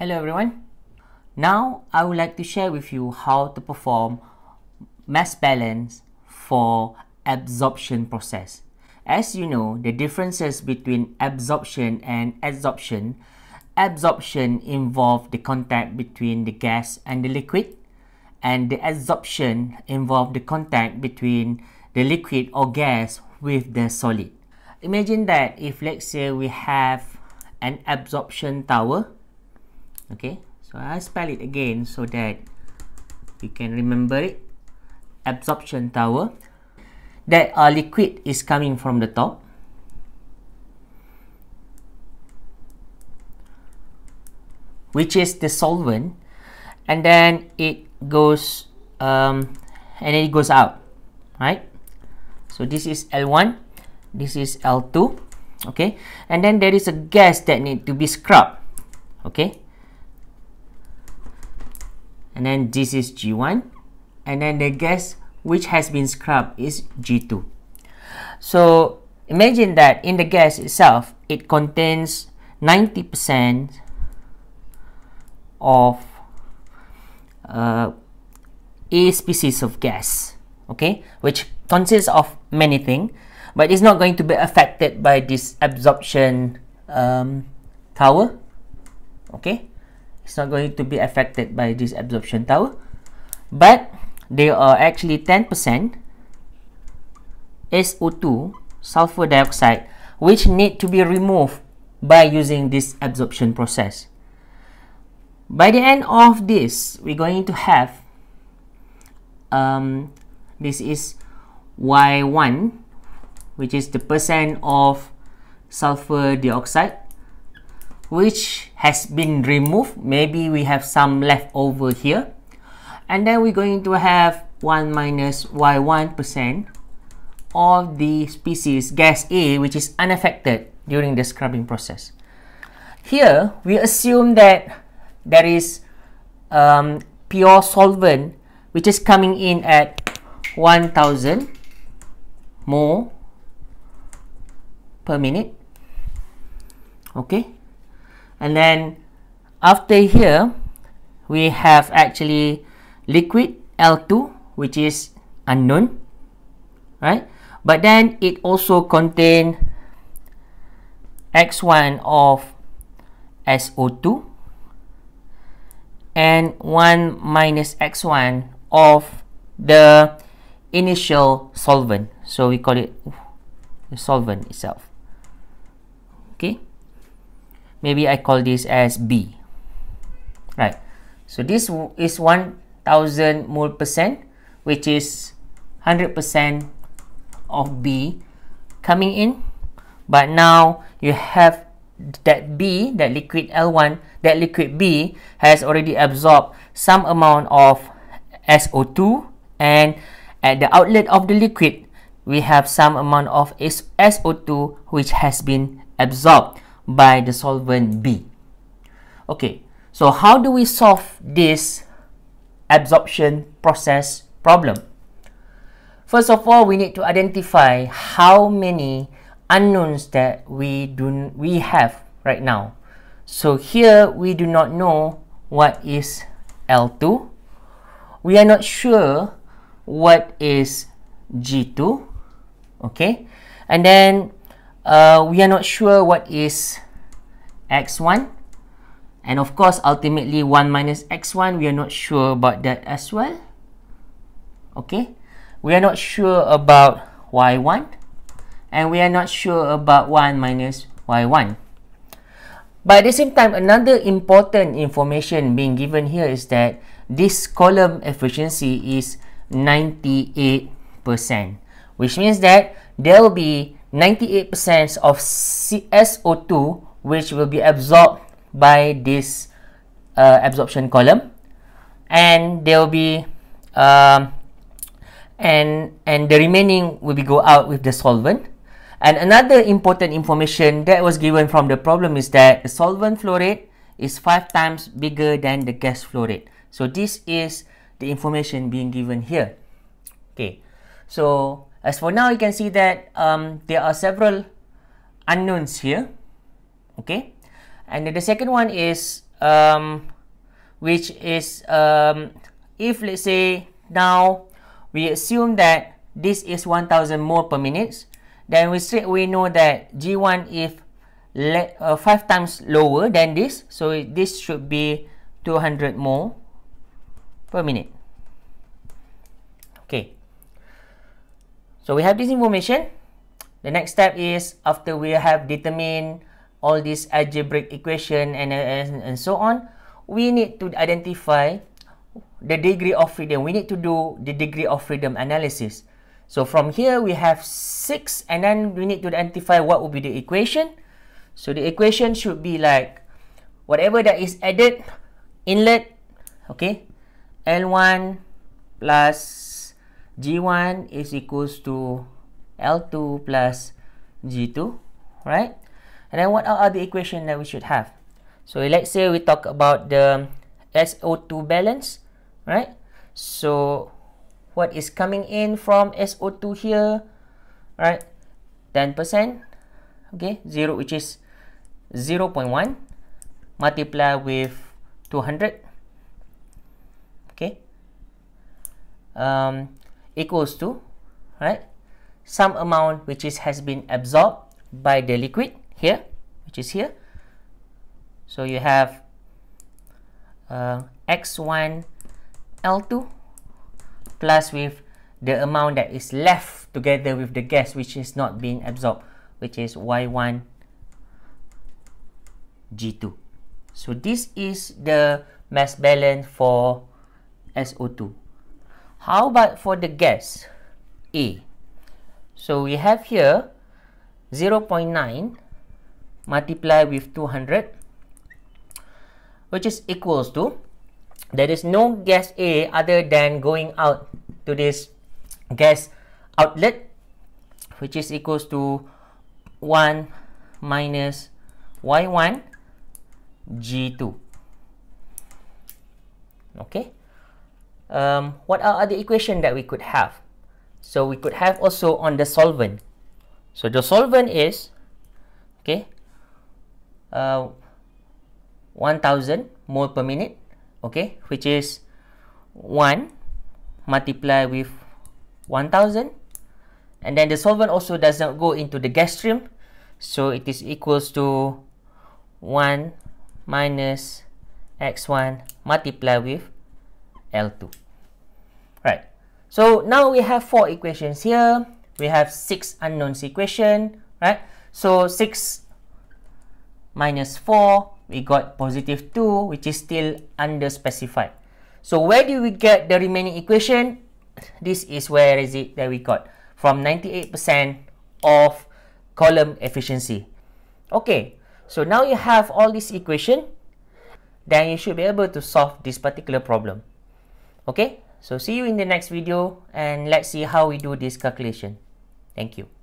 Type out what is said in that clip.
Hello everyone. Now I would like to share with you how to perform mass balance for absorption process. As you know, the differences between absorption and adsorption. Absorption involve the contact between the gas and the liquid and the adsorption involve the contact between the liquid or gas with the solid. Imagine that if let's say we have an absorption tower okay so I spell it again so that you can remember it absorption tower that a uh, liquid is coming from the top which is the solvent and then it goes um, and then it goes out right so this is L1 this is L2 okay and then there is a gas that need to be scrubbed okay and then this is G1 and then the gas which has been scrubbed is G2. So imagine that in the gas itself, it contains 90% of uh, a species of gas, okay, which consists of many things, but it's not going to be affected by this absorption um, tower, okay it's not going to be affected by this absorption tower, but they are actually 10% SO2 sulfur dioxide which need to be removed by using this absorption process by the end of this we're going to have um, this is y1 which is the percent of sulfur dioxide which has been removed. Maybe we have some left over here. And then we're going to have 1 minus y1 percent of the species gas A which is unaffected during the scrubbing process. Here, we assume that there is um, pure solvent which is coming in at 1000 more per minute okay and then after here we have actually liquid L2 which is unknown right but then it also contain X1 of SO2 and 1 minus X1 of the initial solvent so we call it the solvent itself okay maybe I call this as B right so this is 1000 mole percent which is 100 percent of B coming in but now you have that B that liquid L1 that liquid B has already absorbed some amount of SO2 and at the outlet of the liquid we have some amount of SO2 which has been absorbed by the solvent B. Okay, so how do we solve this absorption process problem? First of all, we need to identify how many unknowns that we do we have right now. So here we do not know what is L2. We are not sure what is G2. Okay, and then Uh, we are not sure what is x1 and of course ultimately 1 minus x1 we are not sure about that as well okay we are not sure about y1 and we are not sure about 1 minus y1 but at the same time another important information being given here is that this column efficiency is 98 percent which means that there will be 98% of cso 2 which will be absorbed by this uh, absorption column and there will be um, and and the remaining will be go out with the solvent and another important information that was given from the problem is that the solvent flow rate is five times bigger than the gas flow rate so this is the information being given here okay so as for now, you can see that um, there are several unknowns here, okay? And the second one is, um, which is um, if let's say now we assume that this is 1000 mole per minute, then we straight away know that G1 is uh, 5 times lower than this, so this should be 200 mole per minute. So we have this information. The next step is after we have determined all this algebraic equation and, and, and so on, we need to identify the degree of freedom. We need to do the degree of freedom analysis. So from here, we have six and then we need to identify what will be the equation. So the equation should be like whatever that is added, inlet, okay, L1 plus G1 is equals to L2 plus G2, right? And then what are the equation that we should have? So let's say we talk about the SO2 balance, right? So what is coming in from SO2 here, right? 10%, okay, 0 which is 0 0.1 multiply with 200, okay? Um, equals to right some amount which is has been absorbed by the liquid here which is here so you have uh, x1 L2 plus with the amount that is left together with the gas which is not being absorbed which is y1 g2 so this is the mass balance for SO2 How about for the gas? A. So we have here 0.9 multiply with 200 which is equals to there is no gas A other than going out to this gas outlet which is equals to 1 minus Y1 G2. Okay. um, what are the equation that we could have? So we could have also on the solvent. So the solvent is, okay, uh, 1000 mole per minute, okay, which is 1 multiply with 1000. And then the solvent also does not go into the gas stream. So it is equals to 1 minus x1 multiply with L2. Right, so now we have four equations here. We have six unknowns equation, right? So 6 minus 4, we got positive 2, which is still under specified. So where do we get the remaining equation? This is where is it that we got from 98% of column efficiency. Okay, so now you have all this equation, then you should be able to solve this particular problem. Okay, so see you in the next video and let's see how we do this calculation. Thank you.